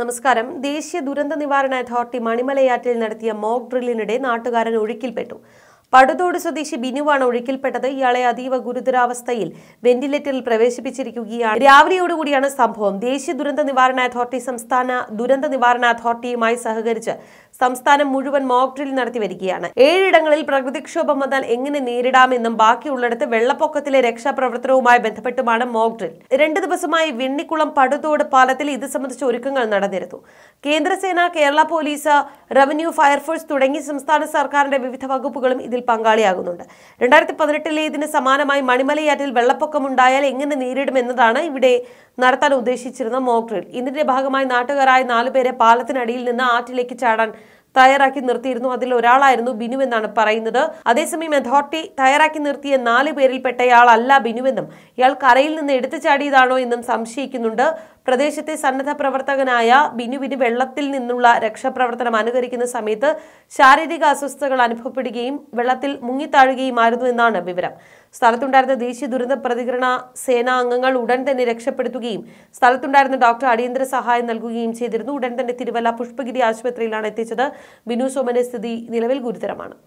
നമസ്കാരം ദേശീയ ദുരന്ത നിവാരണ അതോറിറ്റി മണിമലയാറ്റിൽ നടത്തിയ മോക്ക് ഡ്രില്ലിനിടെ നാട്ടുകാരൻ ഒഴുക്കിൽപ്പെട്ടു പടുതോട് സ്വദേശി ബിനുവാണ് ഒഴുക്കിൽപ്പെട്ടത് ഇയാളെ അതീവ ഗുരുതരാവസ്ഥയിൽ വെന്റിലേറ്ററിൽ പ്രവേശിപ്പിച്ചിരിക്കുകയാണ് രാവിലെയോടുകൂടിയാണ് സംഭവം ദേശീയ ദുരന്ത നിവാരണ അതോറിറ്റി സംസ്ഥാന ദുരന്ത നിവാരണ അതോറിറ്റിയുമായി സഹകരിച്ച് സംസ്ഥാനം മുഴുവൻ മോക് ഡ്രിൽ നടത്തി വരികയാണ് ഏഴിടങ്ങളിൽ പ്രകൃതിക്ഷോഭം വന്നാൽ എങ്ങനെ നേരിടാമെന്നും ബാക്കിയുള്ളിടത്ത് വെള്ളപ്പൊക്കത്തിലെ രക്ഷാപ്രവർത്തനവുമായി ബന്ധപ്പെട്ടുമാണ് മോക് ഡ്രിൽ രണ്ടു ദിവസമായി വെണ്ണിക്കുളം പടുതോട് പാലത്തിൽ ഇത് സംബന്ധിച്ച ഒരുക്കങ്ങൾ നടന്നിരുന്നു കേന്ദ്രസേന കേരള പോലീസ് റവന്യൂ ഫയർഫോഴ്സ് തുടങ്ങി സംസ്ഥാന സർക്കാരിന്റെ വിവിധ വകുപ്പുകളും ഇതിൽ പങ്കാളിയാകുന്നുണ്ട് രണ്ടായിരത്തി പതിനെട്ടിലെ ഇതിന് സമാനമായി മണിമലയാറ്റിൽ വെള്ളപ്പൊക്കമുണ്ടായാൽ എങ്ങനെ നേരിടുമെന്നതാണ് ഇവിടെ നടത്താൻ ഉദ്ദേശിച്ചിരുന്ന മോക് ഡ്രിൽ ഇതിന്റെ ഭാഗമായി നാട്ടുകാരായ നാലുപേരെ പാലത്തിനടിയിൽ നിന്ന് ആറ്റിലേക്ക് ചാടാൻ തയ്യാറാക്കി നിർത്തിയിരുന്നു അതിൽ ഒരാളായിരുന്നു ബിനു എന്നാണ് പറയുന്നത് അതേസമയം അതോറിറ്റി തയ്യാറാക്കി നിർത്തിയ നാല് പേരിൽപ്പെട്ടയാളല്ല ബിനുവെന്നും ഇയാൾ കരയിൽ നിന്ന് എടുത്തു ചാടിയതാണോ എന്നും സംശയിക്കുന്നുണ്ട് പ്രദേശത്തെ സന്നദ്ധ പ്രവർത്തകനായ ബിനുവിന് വെള്ളത്തിൽ നിന്നുള്ള രക്ഷാപ്രവർത്തനം അനുകരിക്കുന്ന സമയത്ത് ശാരീരിക അസ്വസ്ഥതകൾ അനുഭവപ്പെടുകയും വെള്ളത്തിൽ മുങ്ങിത്താഴുകയുമായിരുന്നു എന്നാണ് വിവരം സ്ഥലത്തുണ്ടായിരുന്ന ദേശീയ ദുരന്ത പ്രതികരണ സേനാ അംഗങ്ങൾ ഉടൻ തന്നെ രക്ഷപ്പെടുത്തുകയും സ്ഥലത്തുണ്ടായിരുന്ന ഡോക്ടർ അടിയന്തര സഹായം നൽകുകയും ചെയ്തിരുന്നു ഉടൻ തന്നെ തിരുവല്ല പുഷ്പഗിരി ആശുപത്രിയിലാണ് എത്തിച്ചത് ബിനു സോമന്റെ സ്ഥിതി നിലവിൽ ഗുരുതരമാണ്